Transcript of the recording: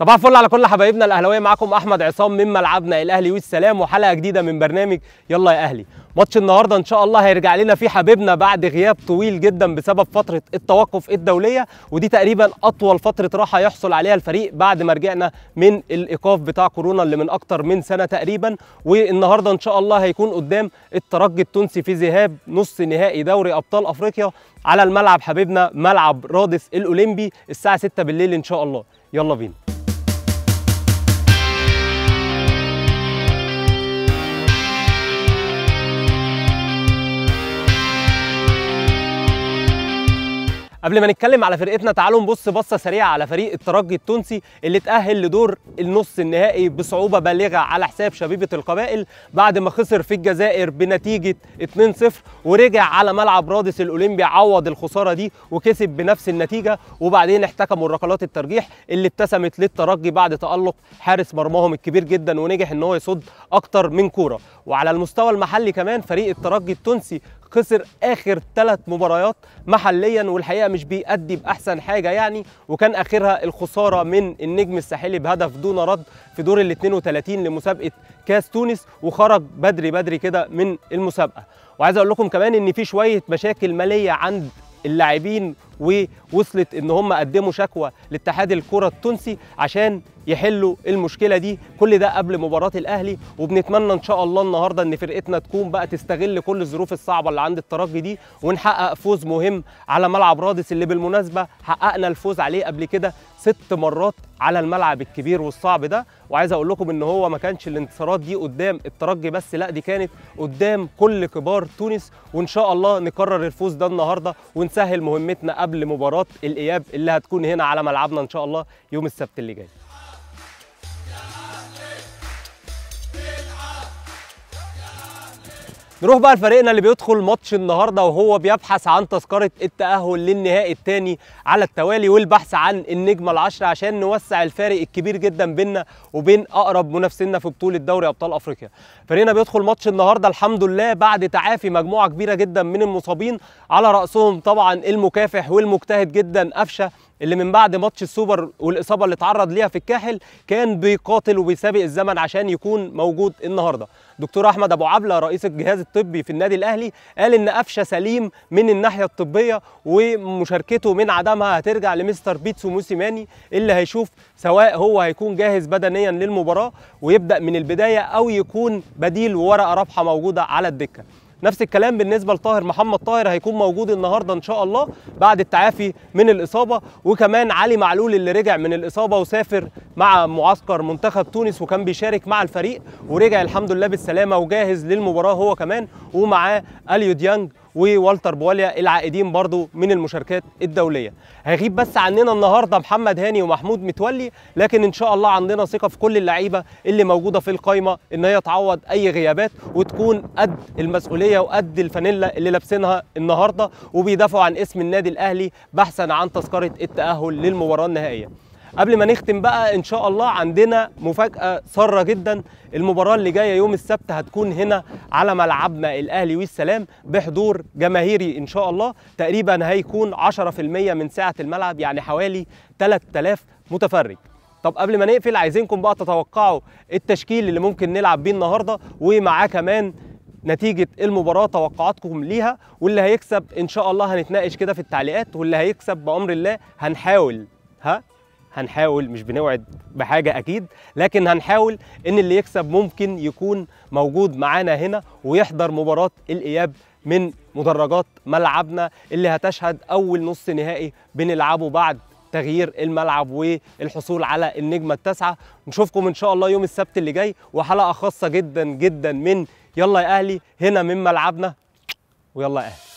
صباح الفل على كل حبايبنا الاهلاويه معاكم احمد عصام من ملعبنا الاهلي والسلام وحلقه جديده من برنامج يلا يا اهلي ماتش النهارده ان شاء الله هيرجع لنا فيه حبيبنا بعد غياب طويل جدا بسبب فتره التوقف الدوليه ودي تقريبا اطول فتره راحه يحصل عليها الفريق بعد ما رجعنا من الايقاف بتاع كورونا اللي من اكتر من سنه تقريبا والنهارده ان شاء الله هيكون قدام الترجي التونسي في ذهاب نص نهائي دوري ابطال افريقيا على الملعب حبيبنا ملعب رادس الاولمبي الساعه 6 بالليل ان شاء الله يلا بينا قبل ما نتكلم على فرقتنا تعالوا نبص بصه سريعه على فريق الترجي التونسي اللي تأهل لدور النص النهائي بصعوبه بالغه على حساب شبيبه القبائل بعد ما خسر في الجزائر بنتيجه 2-0 ورجع على ملعب رادس الاولمبي عوض الخساره دي وكسب بنفس النتيجه وبعدين احتكموا الركلات الترجيح اللي اتسمت للترجي بعد تألق حارس مرماهم الكبير جدا ونجح ان هو يصد اكتر من كوره وعلى المستوى المحلي كمان فريق الترجي التونسي خسر اخر ثلاث مباريات محليا والحقيقه مش بيأدي باحسن حاجه يعني وكان اخرها الخساره من النجم الساحلي بهدف دون رد في دور ال 32 لمسابقه كاس تونس وخرج بدري بدري كده من المسابقه وعايز اقول لكم كمان ان في شويه مشاكل ماليه عند اللاعبين وصلت ان هم قدموا شكوى لاتحاد الكره التونسي عشان يحلوا المشكله دي كل ده قبل مباراه الاهلي وبنتمنى ان شاء الله النهارده ان فرقتنا تكون بقى تستغل كل الظروف الصعبه اللي عند الترجي دي ونحقق فوز مهم على ملعب رادس اللي بالمناسبه حققنا الفوز عليه قبل كده ست مرات على الملعب الكبير والصعب ده وعايز اقول لكم ان هو ما كانش الانتصارات دي قدام الترجي بس لا دي كانت قدام كل كبار تونس وان شاء الله نكرر الفوز ده النهارده ونسهل مهمتنا قبل مباراه مباراه الاياب اللي هتكون هنا على ملعبنا ان شاء الله يوم السبت اللي جاي نروح بقى لفريقنا اللي بيدخل ماتش النهارده وهو بيبحث عن تذكره التاهل للنهائي الثاني على التوالي والبحث عن النجمه العشره عشان نوسع الفارق الكبير جدا بيننا وبين اقرب منافسينا في بطوله دوري ابطال افريقيا. فريقنا بيدخل ماتش النهارده الحمد لله بعد تعافي مجموعه كبيره جدا من المصابين على راسهم طبعا المكافح والمجتهد جدا قفشه اللي من بعد ماتش السوبر والاصابه اللي اتعرض ليها في الكاحل كان بيقاتل وبيسابق الزمن عشان يكون موجود النهارده دكتور احمد ابو عبله رئيس الجهاز الطبي في النادي الاهلي قال ان قفشه سليم من الناحيه الطبيه ومشاركته من عدمها هترجع لمستر بيتسو موسيماني اللي هيشوف سواء هو هيكون جاهز بدنيا للمباراه ويبدا من البدايه او يكون بديل وورقه رابحه موجوده على الدكه نفس الكلام بالنسبه لطاهر محمد طاهر هيكون موجود النهارده ان شاء الله بعد التعافي من الاصابه وكمان علي معلول اللي رجع من الاصابه وسافر مع معسكر منتخب تونس وكان بيشارك مع الفريق ورجع الحمد لله بالسلامه وجاهز للمباراه هو كمان ومعاه اليو ديانج ووالتر بواليا العائدين برضو من المشاركات الدولية هيغيب بس عننا النهاردة محمد هاني ومحمود متولي لكن إن شاء الله عندنا ثقة في كل اللعيبة اللي موجودة في القايمة إن هي تعوض أي غيابات وتكون قد المسؤولية وقد الفانيلا اللي لابسينها النهاردة وبيدافعوا عن اسم النادي الأهلي بحثا عن تذكرة التأهل للمباراة النهائية قبل ما نختم بقى ان شاء الله عندنا مفاجاه ساره جدا المباراه اللي جايه يوم السبت هتكون هنا على ملعبنا الاهلي والسلام بحضور جماهيري ان شاء الله تقريبا هيكون 10% من سعه الملعب يعني حوالي 3000 متفرج طب قبل ما نقفل عايزينكم بقى تتوقعوا التشكيل اللي ممكن نلعب بيه النهارده ومعاه كمان نتيجة المباراة توقعاتكم ليها واللي هيكسب إن شاء الله هنتناقش كده في التعليقات واللي هيكسب بأمر الله هنحاول ها هنحاول مش بنوعد بحاجه اكيد لكن هنحاول ان اللي يكسب ممكن يكون موجود معانا هنا ويحضر مباراه الاياب من مدرجات ملعبنا اللي هتشهد اول نص نهائي بنلعبه بعد تغيير الملعب والحصول على النجمه التاسعه نشوفكم ان شاء الله يوم السبت اللي جاي وحلقه خاصه جدا جدا من يلا يا اهلي هنا من ملعبنا ويلا يا اهلي